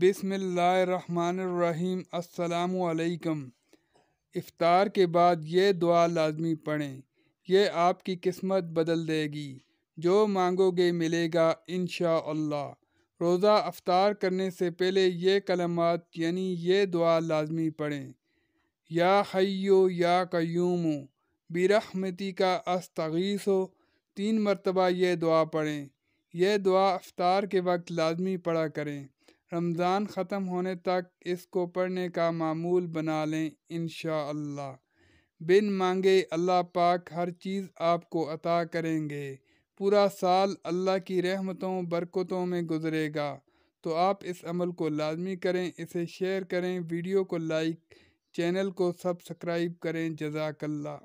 बिसमीम् अल्लाम इफ़ार के बाद ये दुआ लाजमी पढ़ें यह आपकी किस्मत बदल देगी जो मांगोगे मिलेगा इन रोज़ा अफ्तार करने से पहले ये कलमात यानी ये दुआ लाजमी पढ़ें या हयो या हो बिरहमती का अस्तगीस हो तीन मरतबा ये दुआ पढ़ें यह दुआ अफ्तार के वक्त लाजमी पढ़ा करें रमज़ान ख़त्म होने तक इसको पढ़ने का मामूल बना लें इन बिन मांगे अल्लाह पाक हर चीज़ आपको अता करेंगे पूरा साल अल्लाह की रहमतों बरकतों में गुजरेगा तो आप इस अमल को लाजमी करें इसे शेयर करें वीडियो को लाइक चैनल को सब्सक्राइब करें जजाकल्ला